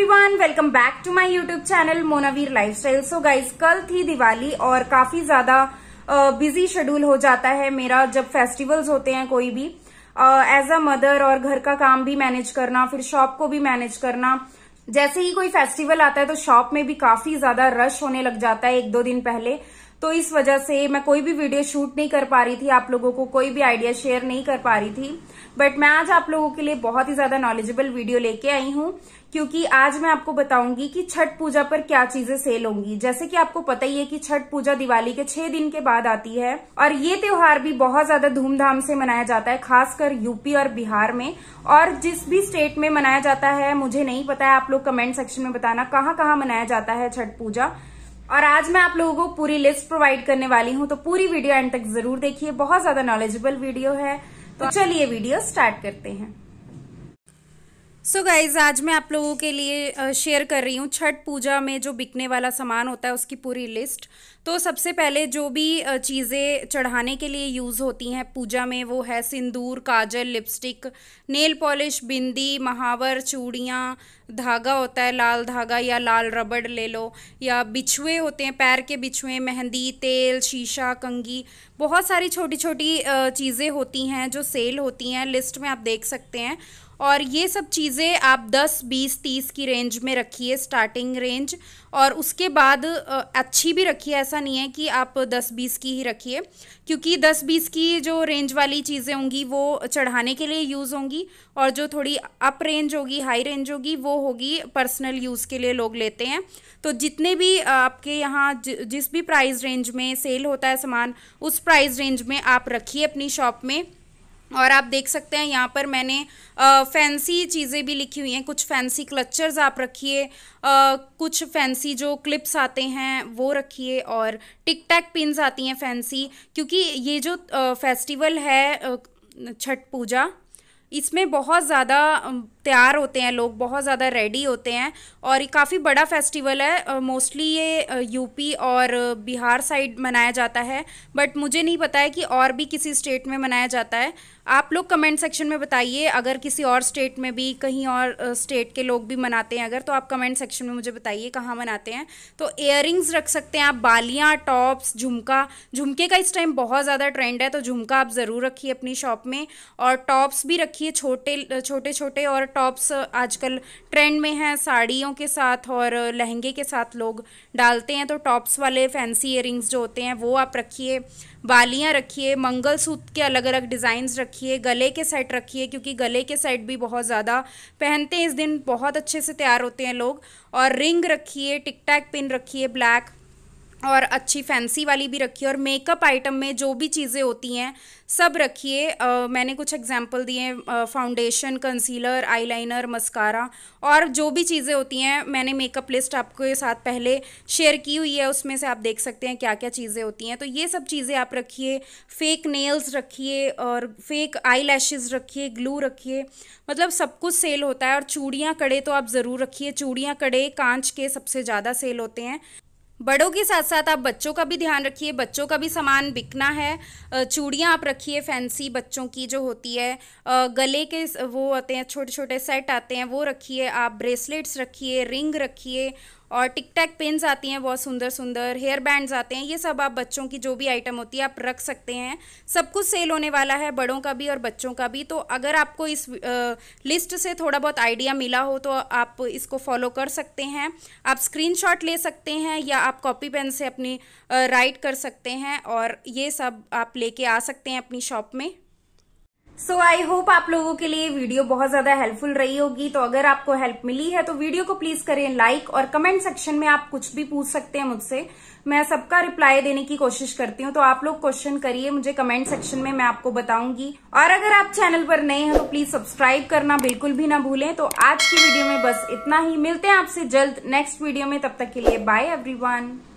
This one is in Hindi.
everyone welcome back to my YouTube channel Monavir lifestyle so guys कल थी दिवाली और काफी ज्यादा बिजी शेड्यूल हो जाता है मेरा जब फेस्टिवल्स होते हैं कोई भी एज अ मदर और घर का काम भी मैनेज करना फिर शॉप को भी मैनेज करना जैसे ही कोई फेस्टिवल आता है तो शॉप में भी काफी ज्यादा रश होने लग जाता है एक दो दिन पहले तो इस वजह से मैं कोई भी वीडियो शूट नहीं कर पा रही थी आप लोगों को कोई भी आइडिया शेयर नहीं कर पा रही थी बट मैं आज आप लोगों के लिए बहुत ही ज्यादा नॉलेजेबल वीडियो लेके आई हूँ क्योंकि आज मैं आपको बताऊंगी कि छठ पूजा पर क्या चीजें सेल होंगी जैसे कि आपको पता ही है कि छठ पूजा दिवाली के छह दिन के बाद आती है और ये त्योहार भी बहुत ज्यादा धूमधाम से मनाया जाता है खासकर यूपी और बिहार में और जिस भी स्टेट में मनाया जाता है मुझे नहीं पता है आप लोग कमेंट सेक्शन में बताना कहाँ कहाँ मनाया जाता है छठ पूजा और आज मैं आप लोगों को पूरी लिस्ट प्रोवाइड करने वाली हूँ तो पूरी वीडियो एंड तक जरूर देखिए बहुत ज्यादा नॉलेजेबल वीडियो है तो चलिए वीडियो स्टार्ट करते हैं सो so गाइज आज मैं आप लोगों के लिए शेयर कर रही हूँ छठ पूजा में जो बिकने वाला सामान होता है उसकी पूरी लिस्ट तो सबसे पहले जो भी चीज़ें चढ़ाने के लिए यूज़ होती हैं पूजा में वो है सिंदूर काजल लिपस्टिक नेल पॉलिश बिंदी महावर चूड़ियाँ धागा होता है लाल धागा या लाल रबड़ ले लो या बिछुए होते हैं पैर के बिछुए मेहंदी तेल शीशा कंगी बहुत सारी छोटी छोटी चीज़ें होती हैं जो सेल होती हैं लिस्ट में आप देख सकते हैं और ये सब चीज़ें आप 10, 20, 30 की रेंज में रखिए स्टार्टिंग रेंज और उसके बाद अच्छी भी रखिए ऐसा नहीं है कि आप 10, 20 की ही रखिए क्योंकि 10, 20 की जो रेंज वाली चीज़ें होंगी वो चढ़ाने के लिए यूज़ होंगी और जो थोड़ी अप रेंज होगी हाई रेंज होगी वो होगी पर्सनल यूज़ के लिए लोग लेते हैं तो जितने भी आपके यहाँ जिस भी प्राइस रेंज में सेल होता है सामान उस प्राइस रेंज में आप रखिए अपनी शॉप में और आप देख सकते हैं यहाँ पर मैंने फैंसी चीज़ें भी लिखी हुई हैं कुछ फैंसी क्लचर्स आप रखिए कुछ फैंसी जो क्लिप्स आते हैं वो रखिए और टिक टैक पिन आती हैं फैंसी क्योंकि ये जो फेस्टिवल है छठ पूजा इसमें बहुत ज़्यादा तैयार होते हैं लोग बहुत ज़्यादा रेडी होते हैं और ये काफ़ी बड़ा फेस्टिवल है मोस्टली ये यूपी और बिहार साइड मनाया जाता है बट मुझे नहीं पता है कि और भी किसी स्टेट में मनाया जाता है आप लोग कमेंट सेक्शन में बताइए अगर किसी और स्टेट में भी कहीं और स्टेट के लोग भी मनाते हैं अगर तो आप कमेंट सेक्शन में मुझे बताइए कहाँ मनाते हैं तो इयर रख सकते हैं आप बालियाँ टॉप्स झुमका झुमके का इस टाइम बहुत ज़्यादा ट्रेंड है तो झुमका आप ज़रूर रखिए अपनी शॉप में और टॉप्स भी रखिए छोटे छोटे छोटे और टॉप्स uh, आजकल ट्रेंड में हैं साड़ियों के साथ और uh, लहंगे के साथ लोग डालते हैं तो टॉप्स वाले फैंसी इयरिंग्स जो होते हैं वो आप रखिए बालियाँ रखिए मंगलसूत्र के अलग अलग डिज़ाइंस रखिए गले के सेट रखिए क्योंकि गले के सेट भी बहुत ज़्यादा पहनते हैं इस दिन बहुत अच्छे से तैयार होते हैं लोग और रिंग रखिए टिक टैक पिन रखिए ब्लैक और अच्छी फैंसी वाली भी रखिए और मेकअप आइटम में जो भी चीज़ें होती हैं सब रखिए मैंने कुछ एग्जाम्पल दिए हैं फाउंडेशन कंसीलर आईलाइनर मस्कारा और जो भी चीज़ें होती हैं मैंने मेकअप लिस्ट आपके साथ पहले शेयर की हुई है उसमें से आप देख सकते हैं क्या क्या चीज़ें होती हैं तो ये सब चीज़ें आप रखिए फेक नेल्स रखिए और फेक आई रखिए ग्लू रखिए मतलब सब कुछ सेल होता है और चूड़ियाँ कड़े तो आप ज़रूर रखिए चूड़ियाँ कड़े कांच के सबसे ज़्यादा सेल होते हैं बड़ों के साथ साथ आप बच्चों का भी ध्यान रखिए बच्चों का भी सामान बिकना है चूड़ियाँ आप रखिए फैंसी बच्चों की जो होती है गले के वो आते हैं छोटे छोटे सेट आते हैं वो रखिए आप ब्रेसलेट्स रखिए रिंग रखिए और टिक टैक पेन्स आती हैं बहुत सुंदर सुंदर हेयर बैंड्स आते हैं ये सब आप बच्चों की जो भी आइटम होती है आप रख सकते हैं सब कुछ सेल होने वाला है बड़ों का भी और बच्चों का भी तो अगर आपको इस लिस्ट से थोड़ा बहुत आइडिया मिला हो तो आप इसको फॉलो कर सकते हैं आप स्क्रीन ले सकते हैं या आप कॉपी पेन से अपनी राइट कर सकते हैं और ये सब आप लेके आ सकते हैं अपनी शॉप में सो आई होप आप लोगों के लिए वीडियो बहुत ज्यादा हेल्पफुल रही होगी तो अगर आपको हेल्प मिली है तो वीडियो को प्लीज करें लाइक और कमेंट सेक्शन में आप कुछ भी पूछ सकते हैं मुझसे मैं सबका रिप्लाई देने की कोशिश करती हूँ तो आप लोग क्वेश्चन करिए मुझे कमेंट सेक्शन में मैं आपको बताऊंगी और अगर आप चैनल पर नए हैं तो प्लीज सब्सक्राइब करना बिल्कुल भी ना भूलें तो आज की वीडियो में बस इतना ही मिलते हैं आपसे जल्द नेक्स्ट वीडियो में तब तक के लिए बाय एवरी